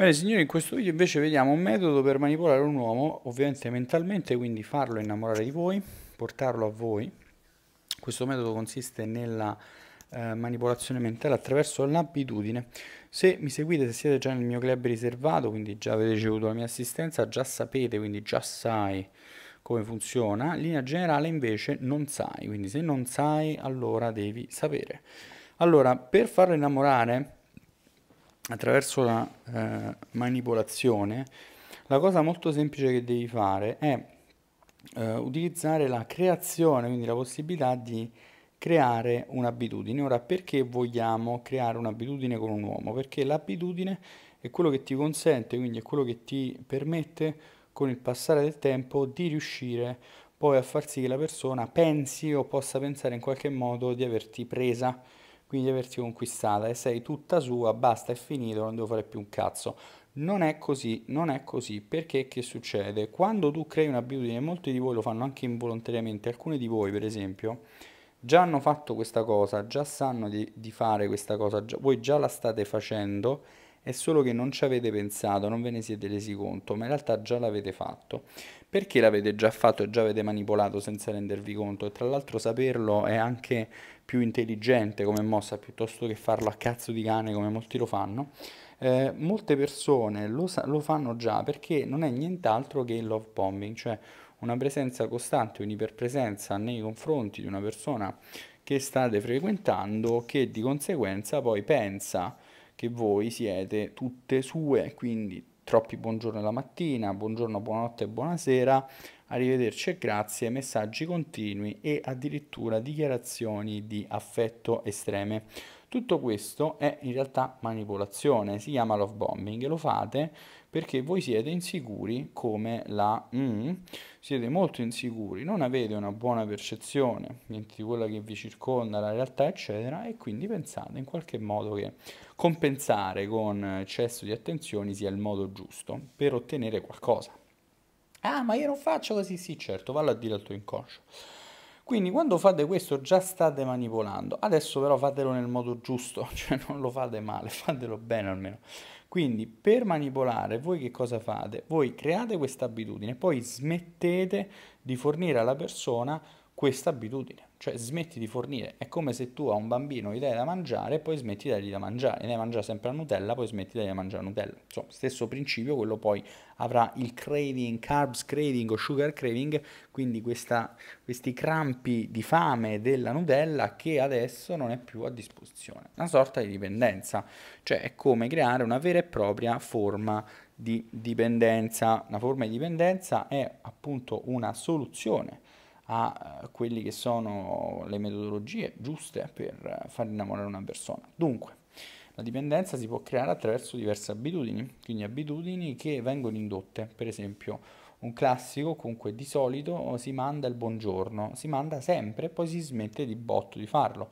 Bene signori, in questo video invece vediamo un metodo per manipolare un uomo, ovviamente mentalmente, quindi farlo innamorare di voi, portarlo a voi. Questo metodo consiste nella eh, manipolazione mentale attraverso l'abitudine. Se mi seguite, se siete già nel mio club riservato, quindi già avete ricevuto la mia assistenza, già sapete, quindi già sai come funziona. Linea generale invece non sai, quindi se non sai allora devi sapere. Allora, per farlo innamorare attraverso la eh, manipolazione, la cosa molto semplice che devi fare è eh, utilizzare la creazione, quindi la possibilità di creare un'abitudine. Ora, perché vogliamo creare un'abitudine con un uomo? Perché l'abitudine è quello che ti consente, quindi è quello che ti permette con il passare del tempo di riuscire poi a far sì che la persona pensi o possa pensare in qualche modo di averti presa quindi di averti conquistata e sei tutta sua, basta, è finito, non devo fare più un cazzo. Non è così, non è così, perché che succede? Quando tu crei un'abitudine, molti di voi lo fanno anche involontariamente, alcuni di voi per esempio, già hanno fatto questa cosa, già sanno di, di fare questa cosa, già, voi già la state facendo è solo che non ci avete pensato, non ve ne siete resi conto, ma in realtà già l'avete fatto. Perché l'avete già fatto e già avete manipolato senza rendervi conto? E tra l'altro saperlo è anche più intelligente come mossa piuttosto che farlo a cazzo di cane come molti lo fanno. Eh, molte persone lo, lo fanno già perché non è nient'altro che il love bombing, cioè una presenza costante, un'iperpresenza nei confronti di una persona che state frequentando che di conseguenza poi pensa che voi siete tutte sue, quindi troppi buongiorno la mattina, buongiorno, buonanotte e buonasera, arrivederci e grazie, messaggi continui e addirittura dichiarazioni di affetto estreme. Tutto questo è in realtà manipolazione, si chiama love bombing, lo fate perché voi siete insicuri come la mm, siete molto insicuri, non avete una buona percezione di quella che vi circonda, la realtà eccetera e quindi pensate in qualche modo che compensare con eccesso di attenzioni sia il modo giusto per ottenere qualcosa. Ah, ma io non faccio così, sì, certo, vallo a dire al tuo inconscio. Quindi quando fate questo già state manipolando, adesso però fatelo nel modo giusto, cioè non lo fate male, fatelo bene almeno. Quindi per manipolare voi che cosa fate? Voi create questa abitudine, poi smettete di fornire alla persona questa abitudine. Cioè smetti di fornire, è come se tu a un bambino gli dai da mangiare e poi smetti di dargli da mangiare, e ne mangia sempre la Nutella, poi smetti di dargli da mangiare la Nutella. Insomma, stesso principio, quello poi avrà il craving, carbs craving o sugar craving, quindi questa, questi crampi di fame della Nutella che adesso non è più a disposizione. Una sorta di dipendenza, cioè è come creare una vera e propria forma di dipendenza. Una forma di dipendenza è appunto una soluzione a eh, quelle che sono le metodologie giuste per eh, far innamorare una persona. Dunque, la dipendenza si può creare attraverso diverse abitudini, quindi abitudini che vengono indotte, per esempio un classico comunque di solito si manda il buongiorno, si manda sempre e poi si smette di botto di farlo.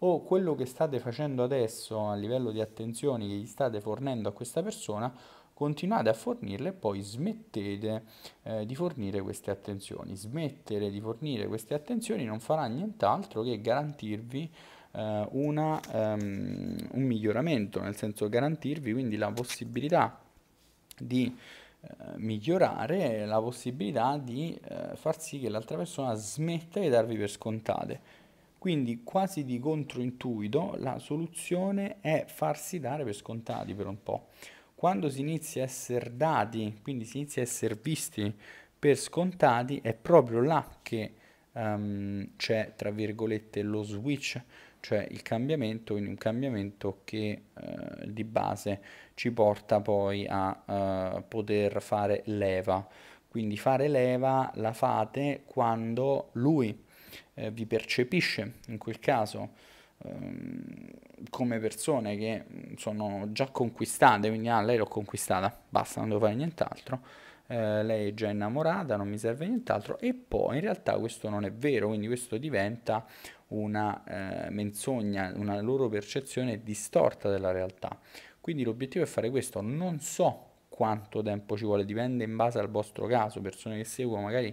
O quello che state facendo adesso a livello di attenzioni che gli state fornendo a questa persona continuate a fornirle e poi smettete eh, di fornire queste attenzioni. Smettere di fornire queste attenzioni non farà nient'altro che garantirvi eh, una, um, un miglioramento, nel senso garantirvi quindi la possibilità di eh, migliorare la possibilità di eh, far sì che l'altra persona smetta di darvi per scontate. Quindi quasi di controintuito la soluzione è farsi dare per scontati per un po' quando si inizia a essere dati, quindi si inizia a essere visti per scontati, è proprio là che um, c'è, tra virgolette, lo switch, cioè il cambiamento, quindi un cambiamento che uh, di base ci porta poi a uh, poter fare leva. Quindi fare leva la fate quando lui eh, vi percepisce, in quel caso Ehm, come persone che sono già conquistate, quindi ah, lei l'ho conquistata, basta, non devo fare nient'altro. Eh, lei è già innamorata, non mi serve nient'altro, e poi in realtà questo non è vero, quindi questo diventa una eh, menzogna, una loro percezione distorta della realtà. Quindi l'obiettivo è fare questo, non so quanto tempo ci vuole, dipende in base al vostro caso, persone che seguo magari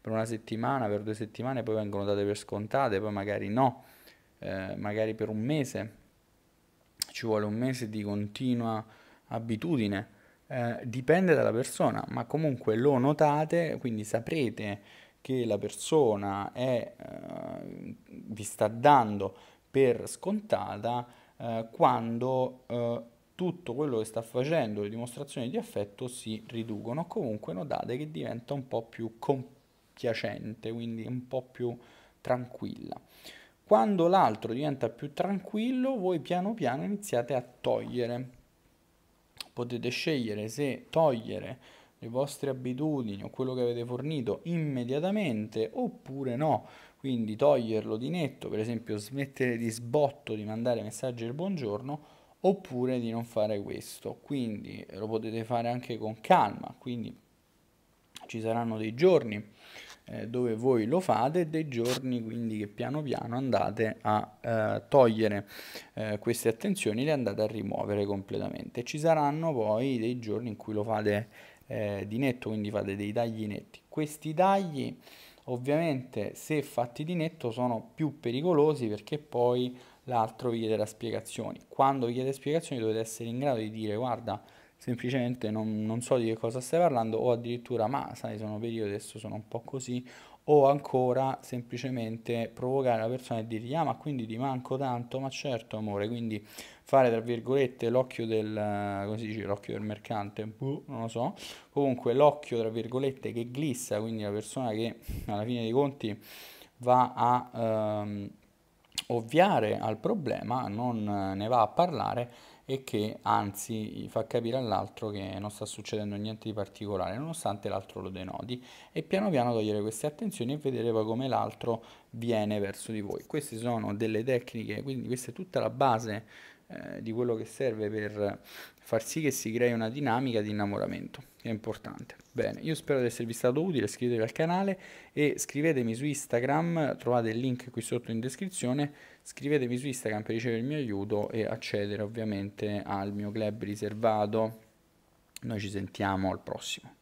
per una settimana, per due settimane, poi vengono date per scontate, poi magari no eh, magari per un mese, ci vuole un mese di continua abitudine, eh, dipende dalla persona, ma comunque lo notate, quindi saprete che la persona è, eh, vi sta dando per scontata eh, quando eh, tutto quello che sta facendo, le dimostrazioni di affetto si riducono, comunque notate che diventa un po' più compiacente, quindi un po' più tranquilla. Quando l'altro diventa più tranquillo, voi piano piano iniziate a togliere. Potete scegliere se togliere le vostre abitudini o quello che avete fornito immediatamente oppure no. Quindi toglierlo di netto, per esempio smettere di sbotto di mandare messaggi del buongiorno oppure di non fare questo. Quindi lo potete fare anche con calma, quindi ci saranno dei giorni eh, dove voi lo fate, dei giorni quindi che piano piano andate a eh, togliere eh, queste attenzioni, le andate a rimuovere completamente. Ci saranno poi dei giorni in cui lo fate eh, di netto, quindi fate dei tagli netti. Questi tagli ovviamente se fatti di netto sono più pericolosi perché poi l'altro vi chiederà spiegazioni. Quando vi chiede spiegazioni dovete essere in grado di dire guarda semplicemente non, non, so di che cosa stai parlando o addirittura ma sai sono periodi adesso sono un po' così o ancora semplicemente provocare la persona e dirgli ah ma quindi ti manco tanto ma certo amore quindi fare tra virgolette l'occhio del come si dice l'occhio del mercante boh, non lo so comunque l'occhio tra virgolette che glissa quindi la persona che alla fine dei conti va a ehm, ovviare al problema non eh, ne va a parlare e che anzi fa capire all'altro che non sta succedendo niente di particolare nonostante l'altro lo denoti e piano piano togliere queste attenzioni e vedere poi come l'altro viene verso di voi queste sono delle tecniche quindi questa è tutta la base eh, di quello che serve per far sì che si crei una dinamica di innamoramento, che è importante. Bene, io spero di esservi stato utile, iscrivetevi al canale e scrivetemi su Instagram, trovate il link qui sotto in descrizione, scrivetemi su Instagram per ricevere il mio aiuto e accedere ovviamente al mio club riservato. Noi ci sentiamo al prossimo.